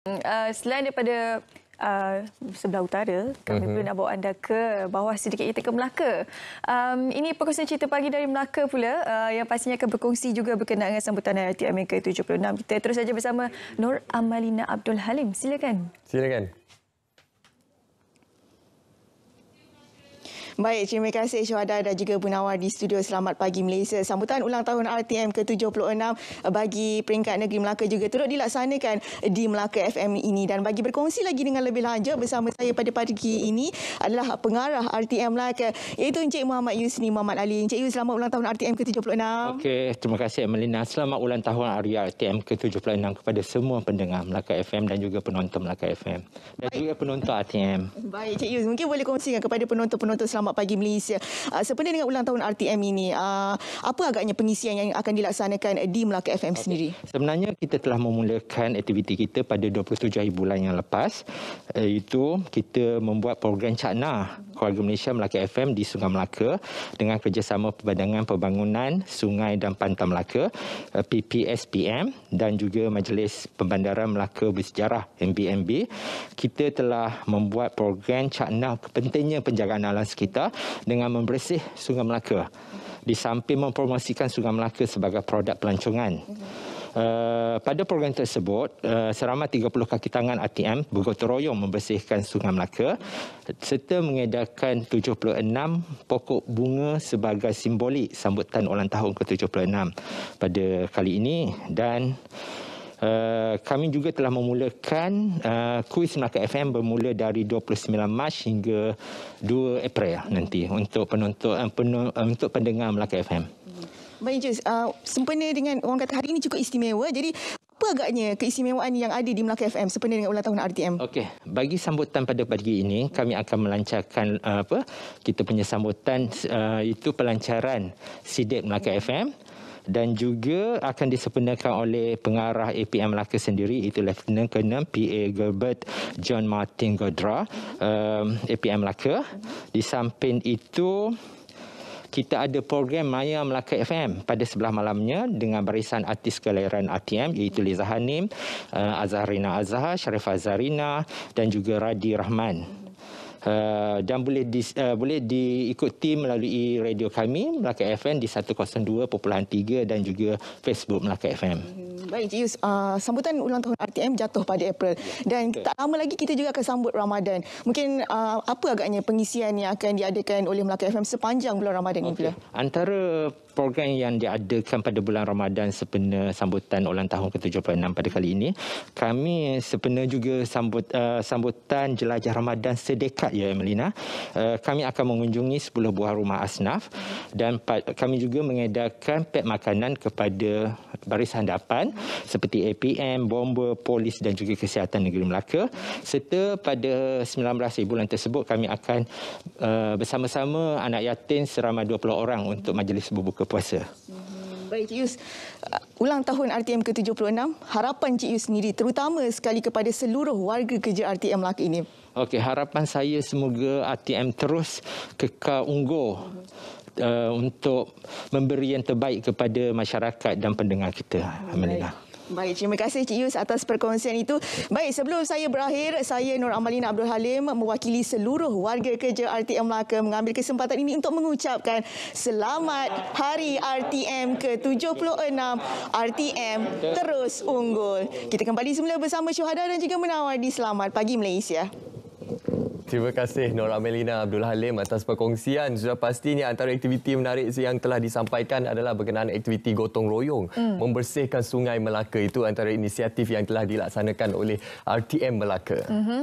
Mm, uh, selain daripada uh, sebelah utara, kami uh mhm. -huh. pun nak bawa anda ke bawah sedikit kita ke Melaka. Um, ini perkongsian cerita pagi dari Melaka pula uh, yang pastinya akan berkongsi juga berkenaan dengan sambutan RT Amerika 76. Kita terus saja bersama Nur Amalina Abdul Halim. Silakan. Silakan. Baik, terima kasih Syuhada dan juga Bunawar di studio. Selamat pagi Malaysia. Sambutan ulang tahun RTM ke-76 eh, bagi peringkat negeri Melaka juga turut dilaksanakan di Melaka FM ini. Dan bagi berkongsi lagi dengan lebih lanjut bersama saya pada pagi ini adalah pengarah RTM Melaka iaitu Encik Muhammad Yusni Muhammad Ali. Encik Yus, selamat ulang tahun RTM ke-76. Okey, terima kasih Melina. Selamat ulang tahun hari RTM ke-76 kepada semua pendengar Melaka FM dan juga penonton Melaka FM. Dan Baik. juga penonton RTM. Baik, Encik Yus. Mungkin boleh kongsikan kepada penonton-penonton selamat Jumaat pagi Malaysia. Uh, sepenuh dengan ulang tahun RTM ini, uh, apa agaknya pengisian yang akan dilaksanakan di Melaka FM okay. sendiri? Sebenarnya kita telah memulakan aktiviti kita pada 27 hari bulan yang lepas. Uh, itu kita membuat program Cakna Keluarga Malaysia Melaka FM di Sungai Melaka dengan kerjasama Perbandangan Pembangunan Sungai dan Pantai Melaka eh, PPSPM dan juga Majlis Pembandaran Melaka Bersejarah MBMB kita telah membuat program cakna pentingnya penjagaan alam sekitar dengan membersih Sungai Melaka di samping mempromosikan Sungai Melaka sebagai produk pelancongan. Mm-hmm. Eh, pada program tersebut, uh, seramai 30 kaki tangan ATM bergotong-royong membersihkan Sungai Melaka serta mengedarkan 76 pokok bunga sebagai simbolik sambutan ulang tahun ke-76 pada kali ini dan Uh, kami juga telah memulakan uh, kuis Melaka FM bermula dari 29 Mac hingga 2 April nanti untuk penonton uh, penu, uh, untuk pendengar Melaka FM. Baik uh, sempena dengan orang kata hari ini cukup istimewa. Jadi apa agaknya keistimewaan yang ada di Melaka FM sempena dengan ulang tahun RTM? Okey, bagi sambutan pada pagi ini kami akan melancarkan uh, apa? Kita punya sambutan uh, itu pelancaran Sidik Melaka hmm. FM dan juga akan disempurnakan oleh pengarah APM Melaka sendiri iaitu Lieutenant Colonel PA Gilbert John Martin Godra um, APM Melaka di samping itu kita ada program Maya Melaka FM pada sebelah malamnya dengan barisan artis kelahiran ATM iaitu Liza Hanim, uh, Azharina Azhar, Sharifah Zarina dan juga Radi Rahman uh, dan boleh di, uh, eh, boleh diikuti melalui radio kami Melaka FM di 102.3 dan juga Facebook Melaka FM. Hmm, baik Cik Yus, uh, sambutan ulang tahun RTM jatuh pada April dan okay. tak lama lagi kita juga akan sambut Ramadan. Mungkin uh, apa agaknya pengisian yang akan diadakan oleh Melaka FM sepanjang bulan Ramadan ini? Okay. Antara program yang diadakan pada bulan Ramadan sepena sambutan ulang tahun ke-76 pada kali ini, kami sepena juga sambut, uh, sambutan jelajah Ramadan sedekat ya Emelina. Uh, kami akan mengunjungi 10 buah rumah asnaf dan kami juga mengedarkan pet makanan kepada baris handapan seperti APM, bomba, polis dan juga kesihatan negeri Melaka. Serta pada 19 bulan tersebut kami akan uh, bersama-sama anak yatim seramai 20 orang untuk majlis berbuka puasa. Hmm. Baik Cik Yus, uh, ulang tahun RTM ke-76, harapan Cik Yus sendiri terutama sekali kepada seluruh warga kerja RTM Melaka ini. Okey, harapan saya semoga RTM terus kekal unggul uh, untuk memberi yang terbaik kepada masyarakat dan pendengar kita. Alhamdulillah. Baik. Baik, terima kasih Cik Yus atas perkongsian itu. Baik, sebelum saya berakhir, saya Nur Amalina Abdul Halim mewakili seluruh warga kerja RTM Melaka mengambil kesempatan ini untuk mengucapkan selamat Hari RTM ke-76 RTM terus unggul. Kita kembali semula bersama Syuhada dan juga Menawar di Selamat Pagi Malaysia. Terima kasih Nora Melina Abdul Halim atas perkongsian. Sudah pastinya antara aktiviti menarik yang telah disampaikan adalah berkenaan aktiviti gotong royong. Mm. Membersihkan Sungai Melaka itu antara inisiatif yang telah dilaksanakan oleh RTM Melaka. -hmm.